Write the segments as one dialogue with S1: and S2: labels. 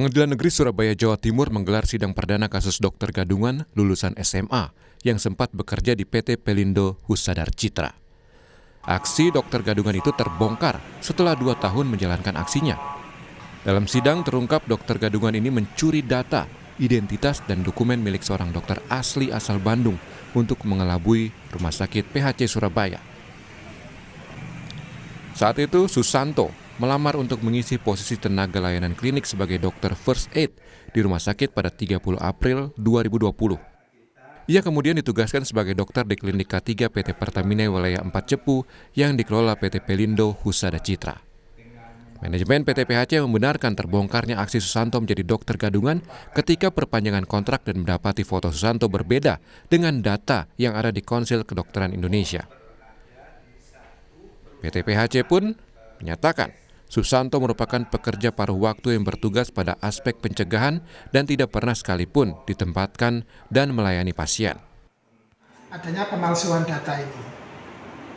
S1: Pengadilan Negeri Surabaya Jawa Timur menggelar sidang perdana kasus dokter gadungan lulusan SMA yang sempat bekerja di PT Pelindo Husadar Citra. Aksi dokter gadungan itu terbongkar setelah dua tahun menjalankan aksinya. Dalam sidang terungkap dokter gadungan ini mencuri data, identitas, dan dokumen milik seorang dokter asli asal Bandung untuk mengelabui Rumah Sakit PHC Surabaya. Saat itu Susanto, melamar untuk mengisi posisi tenaga layanan klinik sebagai dokter first aid di rumah sakit pada 30 April 2020. Ia kemudian ditugaskan sebagai dokter di klinik K3 PT Pertamina wilayah 4 Cepu yang dikelola PT Pelindo Husada Citra. Manajemen PT PHC membenarkan terbongkarnya aksi Susanto menjadi dokter gadungan ketika perpanjangan kontrak dan mendapati foto Susanto berbeda dengan data yang ada di Konsil Kedokteran Indonesia. PT PHC pun menyatakan Susanto merupakan pekerja paruh waktu yang bertugas pada aspek pencegahan dan tidak pernah sekalipun ditempatkan dan melayani pasien. Adanya pemalsuan data ini.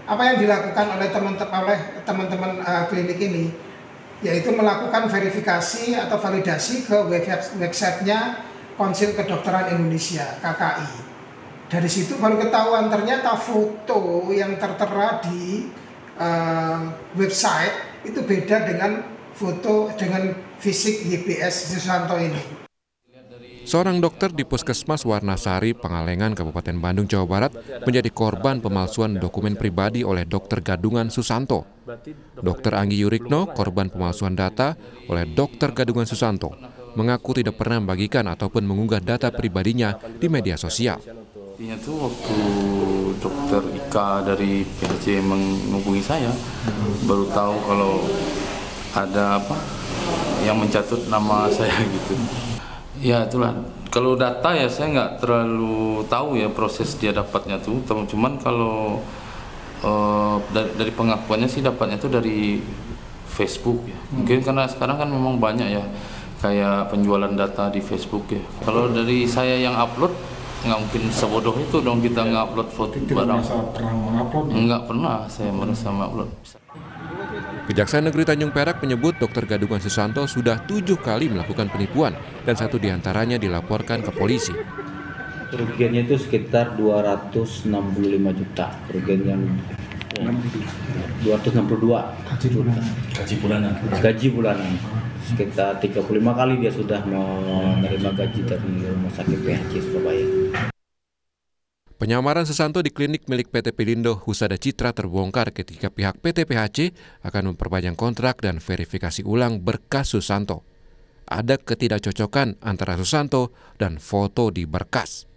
S1: Apa yang dilakukan oleh teman-teman oleh teman-teman uh, klinik ini
S2: yaitu melakukan
S1: verifikasi atau validasi ke website websitenya Konsil Kedokteran Indonesia KKI. Dari situ baru ketahuan ternyata foto yang tertera di uh, website itu beda dengan foto dengan fisik YPS Susanto ini. Seorang dokter di Puskesmas Warnasari, Pangalengan, Kabupaten Bandung, Jawa Barat menjadi korban pemalsuan dokumen pribadi oleh dokter gadungan Susanto. Dokter Anggi Yurikno, korban pemalsuan data oleh dokter gadungan Susanto, mengaku tidak pernah membagikan ataupun mengunggah data pribadinya di media sosial. waktu dokter Ika dari PHC menghubungi saya hmm. baru tahu kalau ada apa
S2: yang mencatut nama saya gitu ya itulah kalau data ya saya nggak terlalu tahu ya proses dia dapatnya tuh cuman kalau uh, dari, pengakuannya sih dapatnya itu dari Facebook ya hmm. mungkin karena sekarang kan memang banyak ya kayak penjualan data di Facebook ya kalau dari saya yang upload
S1: nggak mungkin sebodoh itu dong kita nggak upload foto itu barang. pernah ya? Nggak pernah saya merasa mengupload. Kejaksaan Negeri Tanjung Perak menyebut Dr. Gadungan Susanto sudah tujuh kali melakukan penipuan dan satu diantaranya dilaporkan ke polisi. Kerugiannya itu sekitar 265 juta kerugian yang
S2: 262 gaji bulanan gaji bulanan gaji bulanan sekitar 35 kali dia sudah menerima gaji dari rumah sakit PHC Surabaya
S1: Penyamaran Sesanto di klinik milik PT Pelindo Husada Citra terbongkar ketika pihak PT PHC akan memperpanjang kontrak dan verifikasi ulang berkas Susanto. Ada ketidakcocokan antara Susanto dan foto di berkas.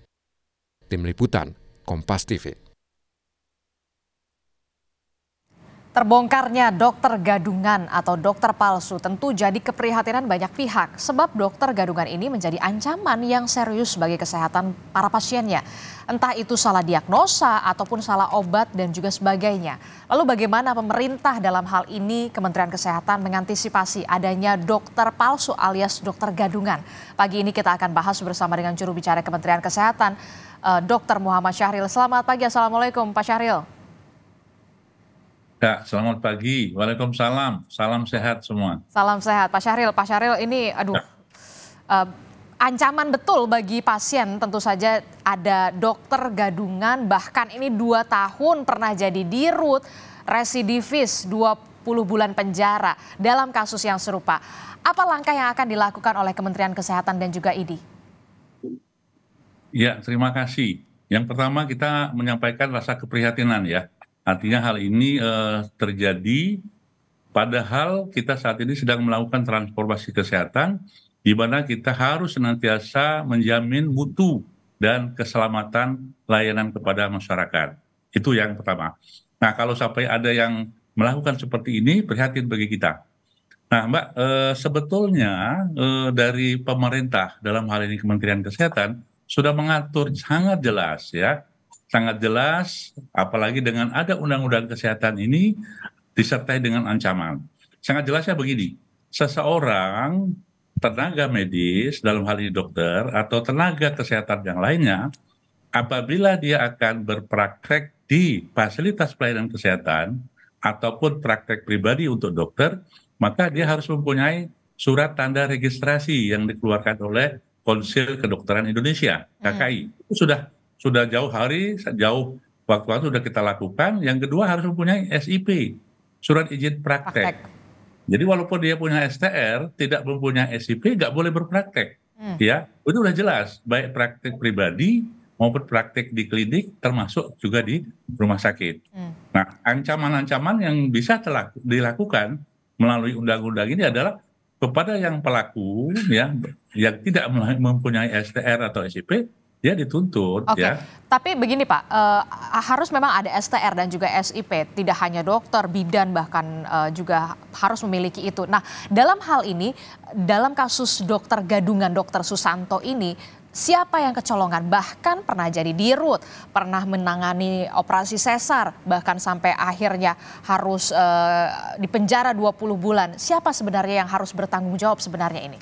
S1: Tim Liputan, Kompas TV.
S3: Terbongkarnya dokter gadungan atau dokter palsu tentu jadi keprihatinan banyak pihak sebab dokter gadungan ini menjadi ancaman yang serius bagi kesehatan para pasiennya. Entah itu salah diagnosa ataupun salah obat dan juga sebagainya. Lalu bagaimana pemerintah dalam hal ini Kementerian Kesehatan mengantisipasi adanya dokter palsu alias dokter gadungan? Pagi ini kita akan bahas bersama dengan juru bicara Kementerian Kesehatan, eh, Dr. Muhammad Syahril. Selamat pagi, Assalamualaikum Pak Syahril.
S2: Kak, selamat pagi. Waalaikumsalam. Salam sehat semua.
S3: Salam sehat. Pak Syahril, Pak Syahril ini aduh. Ya. Uh, ancaman betul bagi pasien tentu saja ada dokter gadungan bahkan ini dua tahun pernah jadi dirut residivis 20 bulan penjara dalam kasus yang serupa. Apa langkah yang akan dilakukan oleh Kementerian Kesehatan dan juga IDI?
S2: Ya, terima kasih. Yang pertama kita menyampaikan rasa keprihatinan ya artinya hal ini eh, terjadi padahal kita saat ini sedang melakukan transformasi kesehatan di mana kita harus senantiasa menjamin mutu dan keselamatan layanan kepada masyarakat. Itu yang pertama. Nah, kalau sampai ada yang melakukan seperti ini, prihatin bagi kita. Nah, Mbak, e, sebetulnya e, dari pemerintah dalam hal ini Kementerian Kesehatan sudah mengatur sangat jelas ya sangat jelas apalagi dengan ada undang undang kesehatan ini disertai dengan ancaman sangat jelasnya begini seseorang tenaga medis dalam hal ini dokter atau tenaga kesehatan yang lainnya apabila dia akan berpraktek di fasilitas pelayanan kesehatan ataupun praktek pribadi untuk dokter maka dia harus mempunyai surat tanda registrasi yang dikeluarkan oleh Konsil Kedokteran Indonesia KKI hmm. itu sudah sudah jauh hari jauh waktu waktu sudah kita lakukan yang kedua harus mempunyai SIP surat izin praktek, praktek. jadi walaupun dia punya STR tidak mempunyai SIP nggak boleh berpraktek hmm. ya itu sudah jelas baik praktek pribadi maupun praktek di klinik termasuk juga di rumah sakit. Hmm. Nah, ancaman-ancaman yang bisa telah dilakukan melalui undang-undang ini adalah kepada yang pelaku ya yang tidak mempunyai STR atau SIP dia dituntut okay. ya.
S3: Tapi begini Pak, uh, harus memang ada STR dan juga SIP, tidak hanya dokter, bidan bahkan uh, juga harus memiliki itu. Nah, dalam hal ini dalam kasus dokter gadungan dokter Susanto ini siapa yang kecolongan bahkan pernah jadi dirut, pernah menangani operasi sesar bahkan sampai akhirnya harus uh, dipenjara 20 bulan. Siapa sebenarnya yang harus bertanggung jawab sebenarnya ini?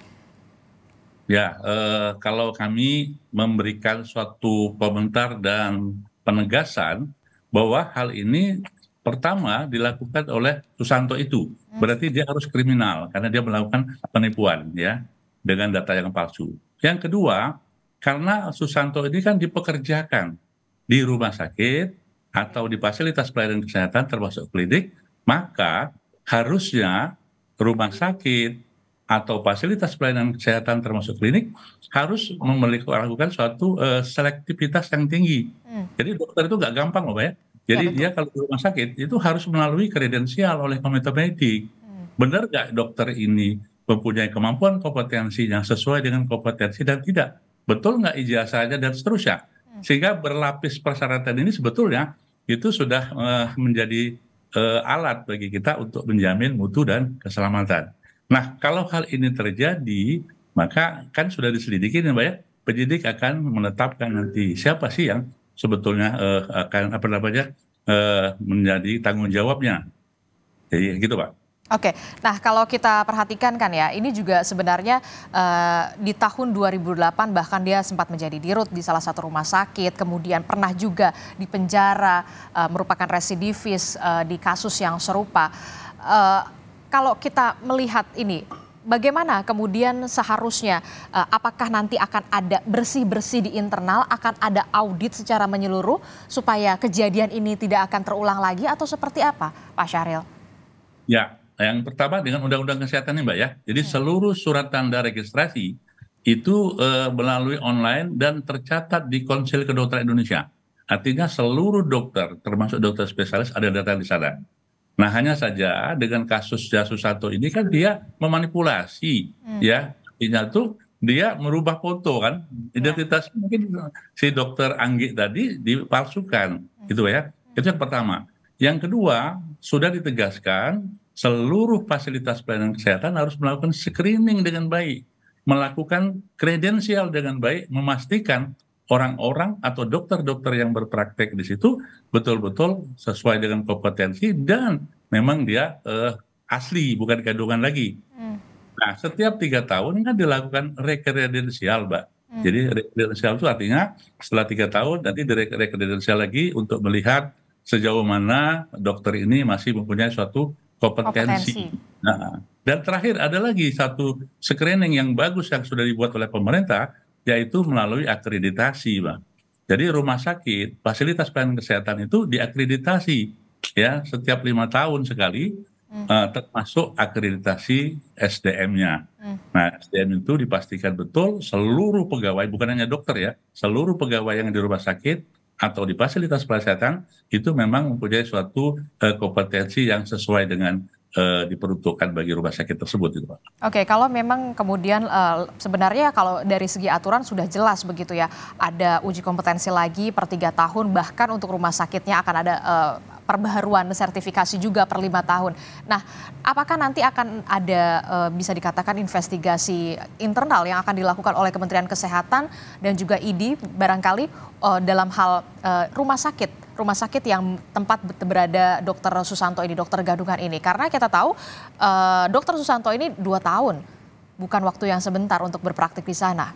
S2: ya eh, kalau kami memberikan suatu komentar dan penegasan bahwa hal ini pertama dilakukan oleh susanto itu hmm. berarti dia harus kriminal karena dia melakukan penipuan ya dengan data yang palsu yang kedua karena susanto ini kan dipekerjakan di rumah sakit atau di fasilitas pelayanan kesehatan termasuk klinik maka harusnya rumah sakit atau fasilitas pelayanan kesehatan termasuk klinik harus memiliki melakukan suatu uh, selektivitas yang tinggi. Hmm. Jadi dokter itu nggak gampang loh ya. Iya, Jadi ya, dia kalau di rumah sakit itu harus melalui kredensial oleh komite medik. Hmm. Benar nggak dokter ini mempunyai kemampuan kompetensi yang sesuai dengan kompetensi dan tidak? Betul nggak ijazahnya dan seterusnya? Hmm. Sehingga berlapis persyaratan ini sebetulnya itu sudah uh, menjadi uh, alat bagi kita untuk menjamin mutu dan keselamatan nah kalau hal ini terjadi maka kan sudah diselidiki nih pak ya penyidik akan menetapkan nanti siapa sih yang sebetulnya uh, akan apa namanya uh, menjadi tanggung jawabnya jadi gitu pak
S3: Oke, nah kalau kita perhatikan kan ya, ini juga sebenarnya uh, di tahun 2008 bahkan dia sempat menjadi dirut di salah satu rumah sakit, kemudian pernah juga di penjara, uh, merupakan residivis uh, di kasus yang serupa. Uh, kalau kita melihat ini, bagaimana kemudian seharusnya eh, apakah nanti akan ada bersih-bersih di internal, akan ada audit secara menyeluruh supaya kejadian ini tidak akan terulang lagi atau seperti apa, Pak Syahril?
S2: Ya, yang pertama dengan Undang-Undang Kesehatan ini, Mbak ya. Jadi hmm. seluruh surat tanda registrasi itu uh, melalui online dan tercatat di Konsil Kedokteran Indonesia. Artinya seluruh dokter, termasuk dokter spesialis, ada data di sana nah hanya saja dengan kasus jasus satu ini kan dia memanipulasi hmm. ya artinya tuh dia merubah foto kan ya. identitas mungkin si dokter Anggi tadi dipalsukan hmm. gitu ya itu yang pertama yang kedua sudah ditegaskan seluruh fasilitas pelayanan kesehatan harus melakukan screening dengan baik melakukan kredensial dengan baik memastikan orang-orang atau dokter-dokter yang berpraktek di situ betul-betul sesuai dengan kompetensi dan memang dia eh, asli bukan kandungan lagi. Hmm. Nah setiap tiga tahun kan dilakukan rekredensial, mbak. Hmm. Jadi rekredensial itu artinya setelah tiga tahun nanti direkredensial lagi untuk melihat sejauh mana dokter ini masih mempunyai suatu kompetensi. kompetensi. Nah, dan terakhir ada lagi satu screening yang bagus yang sudah dibuat oleh pemerintah yaitu melalui akreditasi bang jadi rumah sakit fasilitas pelayanan kesehatan itu diakreditasi ya setiap lima tahun sekali hmm. uh, termasuk akreditasi SDM-nya hmm. nah SDM itu dipastikan betul seluruh pegawai bukan hanya dokter ya seluruh pegawai yang di rumah sakit atau di fasilitas pelayanan kesehatan itu memang mempunyai suatu uh, kompetensi yang sesuai dengan Eh, diperuntukkan bagi rumah sakit tersebut itu Pak.
S3: Oke, kalau memang kemudian eh, sebenarnya kalau dari segi aturan sudah jelas begitu ya, ada uji kompetensi lagi per tiga tahun, bahkan untuk rumah sakitnya akan ada eh, perbaharuan sertifikasi juga per lima tahun. Nah, apakah nanti akan ada bisa dikatakan investigasi internal yang akan dilakukan oleh Kementerian Kesehatan dan juga ID barangkali dalam hal rumah sakit rumah sakit yang tempat berada dokter Susanto ini, dokter gadungan ini? Karena kita tahu eh, dokter Susanto ini dua tahun, bukan waktu yang sebentar untuk berpraktik di sana.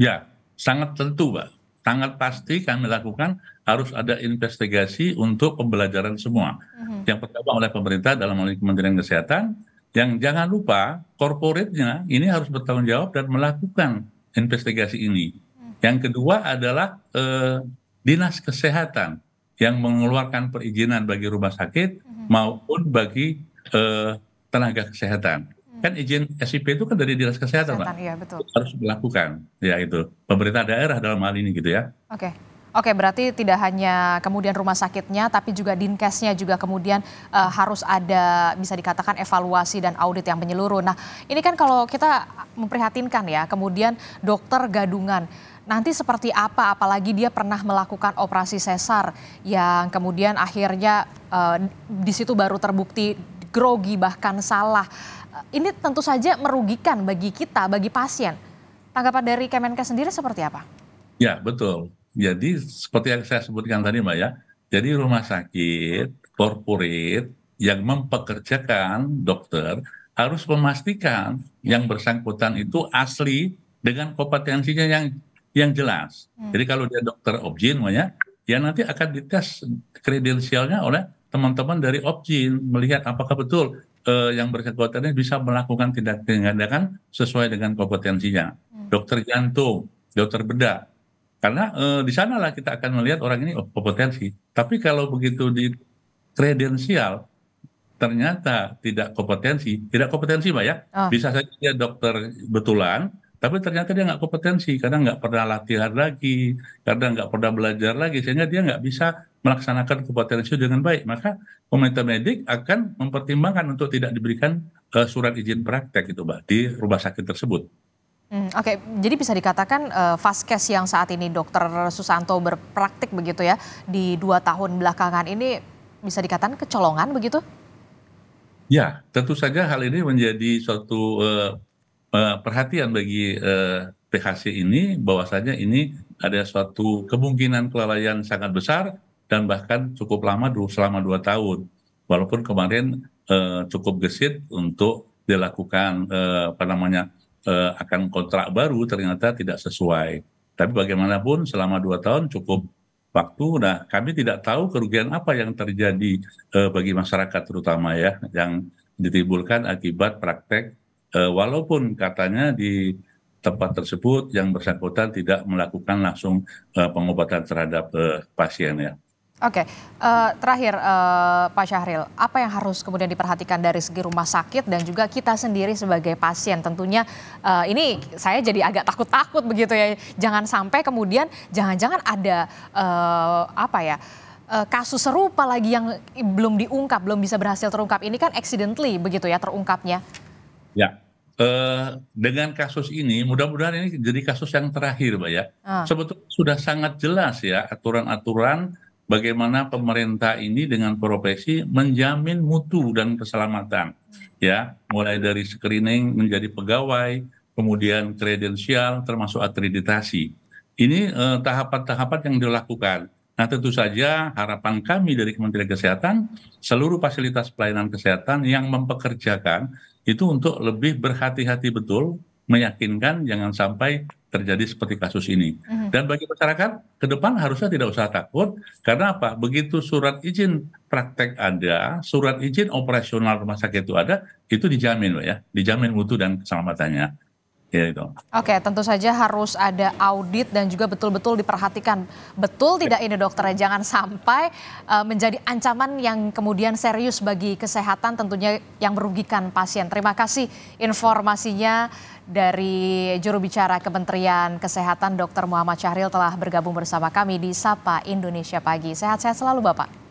S2: Ya, sangat tentu Pak Sangat pasti kami lakukan harus ada investigasi untuk pembelajaran semua. Mm-hmm. Yang pertama oleh pemerintah dalam oleh Kementerian Kesehatan, yang jangan lupa korporatnya ini harus bertanggung jawab dan melakukan investigasi ini. Mhm. Yang kedua adalah eh, dinas kesehatan yang mengeluarkan perizinan bagi rumah sakit mm-hmm. maupun bagi eh, tenaga kesehatan mm-hmm. kan izin SIP itu kan dari dinas kesehatan, kesehatan pak iya, betul. harus dilakukan ya itu pemerintah daerah dalam hal ini gitu ya
S3: oke okay. Oke, berarti tidak hanya kemudian rumah sakitnya, tapi juga dinkesnya juga kemudian uh, harus ada bisa dikatakan evaluasi dan audit yang menyeluruh. Nah, ini kan kalau kita memprihatinkan ya, kemudian dokter gadungan nanti seperti apa apalagi dia pernah melakukan operasi sesar yang kemudian akhirnya uh, di situ baru terbukti grogi bahkan salah. Eh, ini tentu saja merugikan bagi kita, bagi pasien. Tanggapan dari Kemenkes sendiri seperti apa?
S2: Ya, betul. Jadi seperti yang saya sebutkan tadi Mbak ya, jadi rumah sakit, korporat yang mempekerjakan dokter harus memastikan yang bersangkutan itu asli dengan kompetensinya yang yang jelas. Hmm. Jadi kalau dia dokter objin namanya, ya nanti akan dites kredensialnya oleh teman-teman dari objin melihat apakah betul eh, yang berkekuatannya bisa melakukan tindakan tindakan sesuai dengan kompetensinya. Hmm. Dokter jantung, dokter bedah. Karena eh, di sanalah kita akan melihat orang ini oh, kompetensi. Tapi kalau begitu di kredensial ternyata tidak kompetensi, tidak kompetensi Mbak ya. Oh. Bisa saja dia dokter betulan, tapi ternyata dia nggak kompetensi karena nggak pernah latihan lagi, karena nggak pernah belajar lagi, sehingga dia nggak bisa melaksanakan kompetensi dengan baik. Maka pemerintah medik akan mempertimbangkan untuk tidak diberikan uh, surat izin praktek itu, Mbak, di rumah sakit tersebut. Hmm,
S3: Oke, okay. jadi bisa dikatakan uh, eh, vaskes yang saat ini dokter Susanto berpraktik begitu ya di dua tahun belakangan ini bisa dikatakan kecolongan begitu?
S2: Ya, tentu saja hal ini menjadi suatu uh, Eh, perhatian bagi eh, thc ini bahwasanya ini ada suatu kemungkinan kelalaian sangat besar dan bahkan cukup lama selama dua tahun walaupun kemarin eh, cukup gesit untuk dilakukan apa namanya akan kontrak baru ternyata tidak sesuai tapi bagaimanapun selama dua tahun cukup waktu. Nah, kami tidak tahu kerugian apa yang terjadi eh, bagi masyarakat terutama ya yang ditimbulkan akibat praktek Eh, walaupun katanya di tempat tersebut yang bersangkutan tidak melakukan langsung eh, pengobatan terhadap eh, pasien ya.
S3: Oke, uh, terakhir uh, Pak Syahril, apa yang harus kemudian diperhatikan dari segi rumah sakit dan juga kita sendiri sebagai pasien? Tentunya uh, ini saya jadi agak takut-takut begitu ya. Jangan sampai kemudian jangan-jangan ada uh, apa ya? kasus serupa lagi yang belum diungkap, belum bisa berhasil terungkap. Ini kan accidentally begitu ya terungkapnya
S2: ya eh, dengan kasus ini mudah mudahan ini jadi kasus yang terakhir Pak. ya ah. sebetulnya sudah sangat jelas ya aturan aturan bagaimana pemerintah ini dengan profesi menjamin mutu dan keselamatan ya mulai dari screening menjadi pegawai kemudian kredensial termasuk akreditasi ini tahapan eh, tahapan-tahapan yang dilakukan Nah, tentu saja harapan kami dari Kementerian Kesehatan, seluruh fasilitas pelayanan kesehatan yang mempekerjakan itu untuk lebih berhati-hati betul meyakinkan jangan sampai terjadi seperti kasus ini. Mhm. Dan bagi masyarakat ke depan harusnya tidak usah takut karena apa? Begitu surat izin praktek ada, surat izin operasional rumah sakit itu ada, itu dijamin loh ya, dijamin mutu dan keselamatannya. Gitu.
S3: Oke, tentu saja harus ada audit dan juga betul-betul diperhatikan. Betul tidak ini dokter? Ya? Jangan sampai uh, menjadi ancaman yang kemudian serius bagi kesehatan tentunya yang merugikan pasien. Terima kasih informasinya dari juru bicara Kementerian Kesehatan Dr. Muhammad Syahril telah bergabung bersama kami di Sapa Indonesia Pagi. Sehat-sehat selalu Bapak.